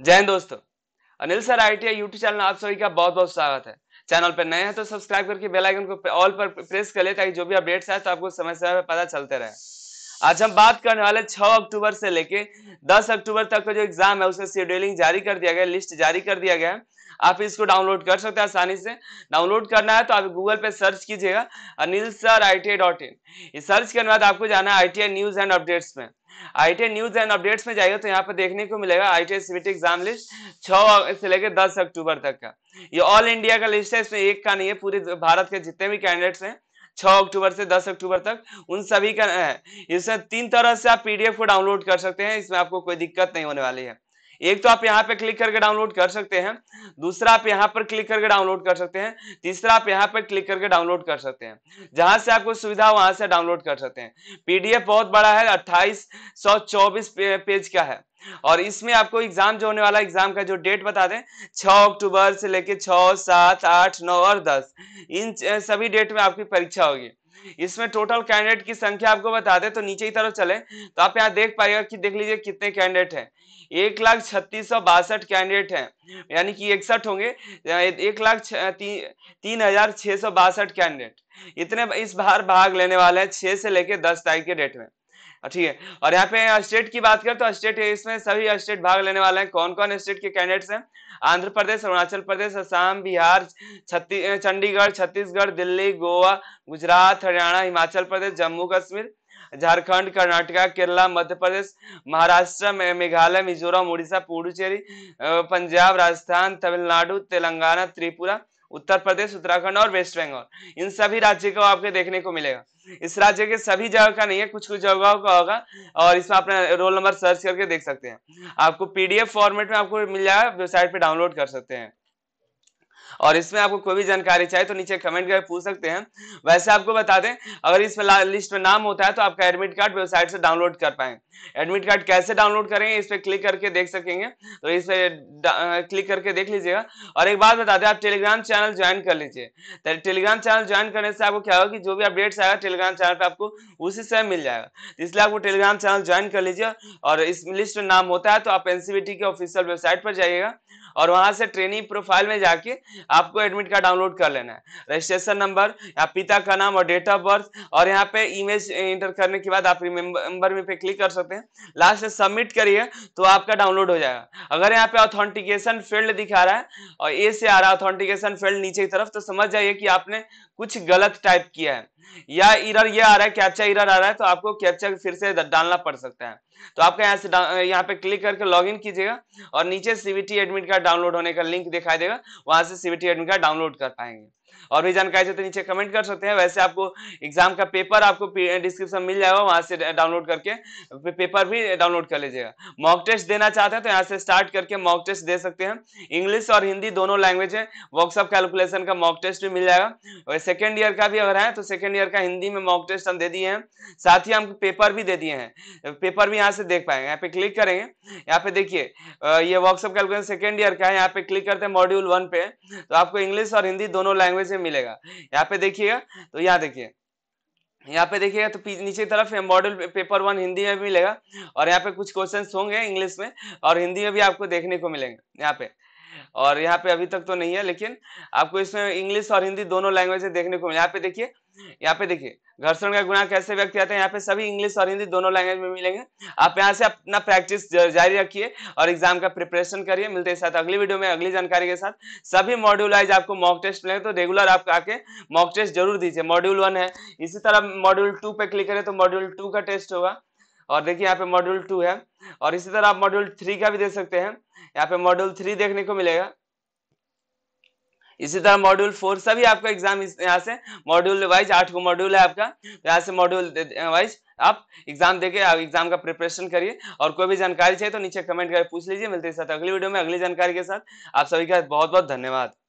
जय हिंद दोस्तों Anil sir ITI YouTube channel आप सभी का बहुत बहुत स्वागत है चैनल पर नए हैं तो सब्सक्राइब करके बेल आइकन को ऑल पर प्रेस कर ले ताकि जो भी अपडेट्स आए तो आपको समय समय पर पता चलते रहे आज हम बात करने वाले 6 अक्टूबर से लेके 10 अक्टूबर तक का जो एग्जाम है उसका शेड्यूलिंग जारी कर दिया गया लिस्ट जारी कर दिया गया है आप इसको डाउनलोड कर सकते हैं आसानी से डाउनलोड करना है तो आप गूगल पे सर्च कीजिएगा Anil sir I T dot in ये सर्च करने बाद आपको जाना है आई न्यूज एंड अपडेट्स में आई न्यूज एंड अपडेट्स में जाएगा तो यहाँ पे देखने को मिलेगा आई टी एग्जाम लिस्ट छः से लेकर दस अक्टूबर तक का ये ऑल इंडिया का लिस्ट है इसमें एक का नहीं है पूरे भारत के जितने भी कैंडिडेट्स हैं 6 अक्टूबर से 10 अक्टूबर तक उन सभी का है इसमें तीन तरह से आप पीडीएफ को डाउनलोड कर सकते हैं इसमें आपको कोई दिक्कत नहीं होने वाली है एक तो आप यहाँ पे क्लिक करके डाउनलोड कर सकते हैं दूसरा आप यहाँ पर क्लिक करके डाउनलोड कर सकते हैं तीसरा आप यहाँ पर क्लिक करके डाउनलोड कर सकते हैं जहां से आपको सुविधा वहां से डाउनलोड कर सकते हैं पीडीएफ बहुत बड़ा है अट्ठाईस सौ चौबीस पेज का है और इसमें आपको एग्जाम जो होने वाला एग्जाम का जो डेट बता दें 6 अक्टूबर से लेके 6, सात आठ नौ और 10 इन सभी डेट में आपकी परीक्षा होगी इसमें टोटल कैंडिडेट की संख्या आपको बता दें तो नीचे की तरफ चले तो आप यहाँ देख पाएगा कि देख लीजिए कितने कैंडिडेट हैं एक लाख छत्तीस सौ बासठ कैंडिडेट है यानी कि इकसठ होंगे एक लाख तीन हजार छह सौ बासठ कैंडिडेट इतने इस बार भाग लेने वाले हैं छह से लेकर दस तारीख के डेट में हाँ, ठीक है और यहाँ पे स्टेट की बात करें तो स्टेट इसमें सभी स्टेट भाग लेने वाले हैं कौन कौन स्टेट के कैंडिडेट्स हैं आंध्र प्रदेश अरुणाचल प्रदेश असम बिहार छत्तीस चंडीगढ़ छत्तीसगढ़ दिल्ली गोवा गुजरात हरियाणा हिमाचल प्रदेश जम्मू कश्मीर झारखंड कर्नाटका केरला मध्य प्रदेश महाराष्ट्र मेघालय मिजोरम उड़ीसा पुडुचेरी पंजाब राजस्थान तमिलनाडु तेलंगाना त्रिपुरा उत्तर प्रदेश उत्तराखंड और वेस्ट बंगाल इन सभी राज्य को आपके देखने को मिलेगा इस राज्य के सभी जगह का नहीं है कुछ कुछ जगहों का होगा और इसमें अपना रोल नंबर सर्च करके देख सकते हैं आपको पीडीएफ फॉर्मेट में आपको मिल जाएगा वेबसाइट पे डाउनलोड कर सकते हैं और इसमें आपको कोई भी जानकारी चाहिए तो नीचे कमेंट करके पूछ सकते हैं वैसे आपको बता दें अगर इसमें लिस्ट में नाम होता है तो आपका एडमिट कार्ड वेबसाइट से डाउनलोड कर पाए एडमिट कार्ड कैसे डाउनलोड करेंगे इस पर क्लिक करके देख सकेंगे तो इस पर क्लिक करके देख लीजिएगा और एक बात बता दें आप टेलीग्राम चैनल ज्वाइन कर लीजिए टेलीग्राम चैनल ज्वाइन करने से आपको क्या होगा कि जो भी अपडेट्स आएगा टेलीग्राम चैनल पर आपको उसी समय मिल जाएगा तो इसलिए आपको टेलीग्राम चैनल ज्वाइन कर लीजिए और इस लिस्ट में नाम होता है तो आप एनसीबीटी के ऑफिशियल वेबसाइट पर जाइएगा और वहां से ट्रेनिंग प्रोफाइल में जाके आपको एडमिट कार्ड डाउनलोड कर लेना है रजिस्ट्रेशन नंबर या पिता का नाम और डेट ऑफ बर्थ और यहाँ पे इमेज इंटर करने के बाद आप रिमेम्बर में पे क्लिक कर सकते हैं लास्ट सबमिट करिए तो आपका डाउनलोड हो जाएगा अगर यहाँ पे ऑथेंटिकेशन फील्ड दिखा रहा है और ए से आ रहा है ऑथेंटिकेशन फील्ड नीचे की तरफ तो समझ जाइए कि आपने कुछ गलत टाइप किया है या इरर ये आ रहा है कैप्चा इरर आ रहा है तो आपको कैप्चा फिर से डालना पड़ सकता है तो आपका यहाँ से यहाँ पे क्लिक करके लॉगिन कीजिएगा और नीचे सीबीटी एडमिट कार्ड डाउनलोड होने का लिंक दिखाई देगा वहां से सीबीटी एडमिट कार्ड डाउनलोड कर पाएंगे और भी जानकारी चाहिए तो नीचे कमेंट कर सकते हैं वैसे आपको एग्जाम का पेपर आपको डिस्क्रिप्शन मिल जाएगा वहां से डाउनलोड करके पेपर भी डाउनलोड कर लीजिएगा मॉक टेस्ट देना चाहते हैं तो यहाँ से स्टार्ट करके मॉक टेस्ट दे सकते हैं इंग्लिश और हिंदी दोनों लैंग्वेज है वर्कशॉप कैलकुलेशन का मॉक टेस्ट भी मिल जाएगा और सेकेंड ईयर का भी अगर है तो सेकेंड ईयर का हिंदी में मॉक टेस्ट हम दे दिए हैं साथ ही हम पेपर भी दे दिए हैं पेपर भी यहाँ से देख पाएंगे यहाँ पे क्लिक करेंगे यहाँ पे देखिए ये वर्कशॉप कैलकुलेशन सेकेंड ईयर का है यहाँ पे क्लिक करते हैं मॉड्यूल वन पे तो आपको इंग्लिश और हिंदी दोनों लैंग्वेज में से मिलेगा यहाँ पे देखिएगा तो यहाँ देखिए यहाँ पे देखिएगा तो नीचे तरफ मॉडल पेपर वन हिंदी में भी मिलेगा और यहाँ पे कुछ क्वेश्चन होंगे इंग्लिश में और हिंदी में भी आपको देखने को मिलेंगे यहाँ पे और यहाँ पे अभी तक तो नहीं है लेकिन आपको इसमें इंग्लिश और हिंदी दोनों लैंग्वेज देखने को मिले यहाँ पे देखिए यहाँ पे देखिए घर्षण का गुना कैसे व्यक्त आते हैं यहाँ पे सभी इंग्लिश और हिंदी दोनों लैंग्वेज में मिलेंगे आप यहाँ से अपना प्रैक्टिस जारी रखिए और एग्जाम का प्रिपरेशन करिए मिलते हैं साथ अगली वीडियो में अगली जानकारी के साथ सभी मॉड्यूल वाइज आपको मॉक टेस्ट मिलेंगे तो रेगुलर आप आके मॉक टेस्ट जरूर दीजिए मॉड्यूल वन है इसी तरह मॉड्यूल टू पे क्लिक करें तो मॉड्यूल टू का टेस्ट होगा और देखिए यहाँ पे मॉड्यूल टू है और इसी तरह आप मॉड्यूल थ्री का भी दे सकते हैं यहाँ पे मॉड्यूल थ्री देखने को मिलेगा इसी तरह मॉड्यूल फोर सभी आपका एग्जाम यहाँ से मॉड्यूल वाइज आठ को मॉड्यूल है आपका यहाँ से मॉड्यूल वाइज आप एग्जाम देके आप एग्जाम का प्रिपरेशन करिए और कोई भी जानकारी चाहिए तो नीचे कमेंट करके पूछ लीजिए मिलते हैं साथ अगली वीडियो में अगली जानकारी के साथ आप सभी का बहुत बहुत धन्यवाद